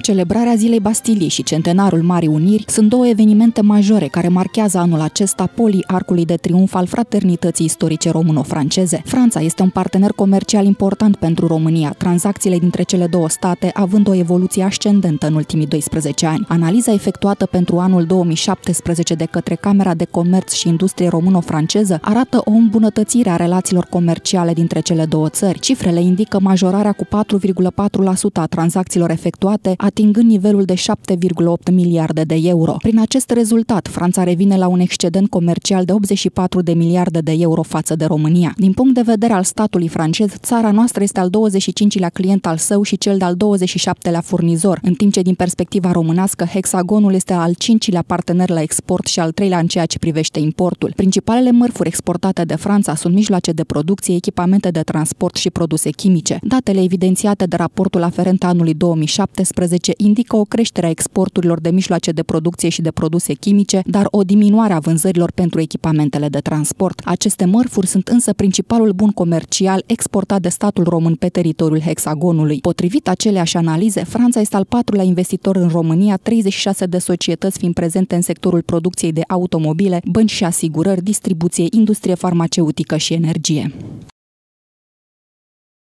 Celebrarea Zilei Bastiliei și Centenarul Marii Uniri sunt două evenimente majore care marchează anul acesta polii arcului de triumf al fraternității istorice româno-franceze. Franța este un partener comercial important pentru România, tranzacțiile dintre cele două state având o evoluție ascendentă în ultimii 12 ani. Analiza efectuată pentru anul 2017 de către Camera de Comerț și Industrie Româno-Franceză arată o îmbunătățire a relațiilor comerciale dintre cele două țări. Cifrele indică majorarea cu 4,4% a tranzacțiilor efectuate, a atingând nivelul de 7,8 miliarde de euro. Prin acest rezultat, Franța revine la un excedent comercial de 84 de miliarde de euro față de România. Din punct de vedere al statului francez, țara noastră este al 25-lea client al său și cel de-al 27-lea furnizor, în timp ce din perspectiva românească, hexagonul este al 5-lea partener la export și al 3-lea în ceea ce privește importul. Principalele mărfuri exportate de Franța sunt mijloace de producție, echipamente de transport și produse chimice. Datele evidențiate de raportul aferent anului 2017 2019 indică o creștere a exporturilor de mijloace de producție și de produse chimice, dar o diminuare a vânzărilor pentru echipamentele de transport. Aceste mărfuri sunt însă principalul bun comercial exportat de statul român pe teritoriul hexagonului. Potrivit aceleași analize, Franța este al patrulea investitor în România, 36 de societăți fiind prezente în sectorul producției de automobile, bănci și asigurări, distribuție, industrie farmaceutică și energie.